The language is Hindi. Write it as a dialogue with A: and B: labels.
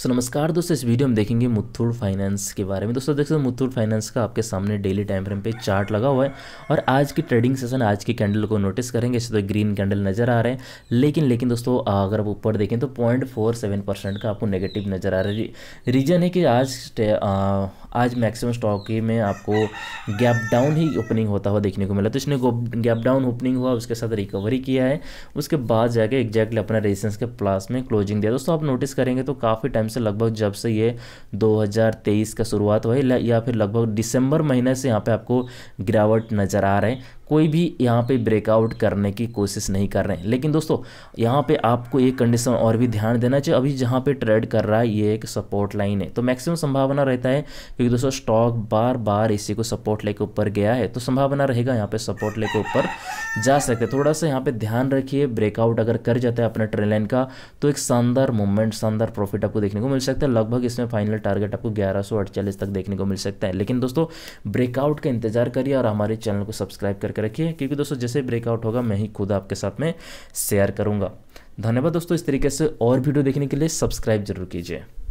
A: सो नमस्कार दोस्तों इस वीडियो में देखेंगे मुथूट फाइनेंस के बारे में दोस्तों देख सकते हो मुथूट फाइनेंस का आपके सामने डेली टाइम फ्रेम पे चार्ट लगा हुआ है और आज की ट्रेडिंग सेशन आज की कैंडल को नोटिस करेंगे इससे तो ग्रीन कैंडल नज़र आ रहे हैं लेकिन लेकिन दोस्तों अगर आप ऊपर देखें तो पॉइंट का आपको नेगेटिव नज़र आ रहा है रीजन है कि आज आज मैक्सिमम स्टॉक में आपको गैप डाउन ही ओपनिंग होता हुआ देखने को मिला तो इसने गैप डाउन ओपनिंग हुआ उसके साथ रिकवरी किया है उसके बाद जाके एग्जैक्टली अपना रेजिस्टेंस के प्लास में क्लोजिंग दिया दोस्तों आप नोटिस करेंगे तो काफ़ी टाइम से लगभग जब से ये दो का शुरुआत हुआ या फिर लगभग दिसंबर महीने से यहाँ पर आपको गिरावट नज़र आ रहे हैं कोई भी यहाँ पे ब्रेकआउट करने की कोशिश नहीं कर रहे हैं लेकिन दोस्तों यहाँ पे आपको एक कंडीशन और भी ध्यान देना चाहिए अभी जहाँ पे ट्रेड कर रहा है ये एक सपोर्ट लाइन है तो मैक्सिमम संभावना रहता है क्योंकि दोस्तों स्टॉक बार बार इसी को सपोर्ट लेके ऊपर गया है तो संभावना रहेगा यहाँ पर सपोर्ट लेके ऊपर जा सकते थोड़ा सा यहाँ पर ध्यान रखिए ब्रेकआउट अगर कर जाता है अपने ट्रेन लाइन का तो एक शानदार मूवमेंट शानदार प्रॉफिट आपको देखने को मिल सकता है लगभग इसमें फाइनल टारगेट आपको ग्यारह तक देखने को मिल सकता है लेकिन दोस्तों ब्रेकआउट का इंतजार करिए और हमारे चैनल को सब्सक्राइब करके रखिए क्योंकि दोस्तों जैसे ब्रेकआउट होगा मैं ही खुद आपके साथ में शेयर करूँगा धन्यवाद दोस्तों इस तरीके से और वीडियो देखने के लिए सब्सक्राइब जरूर कीजिए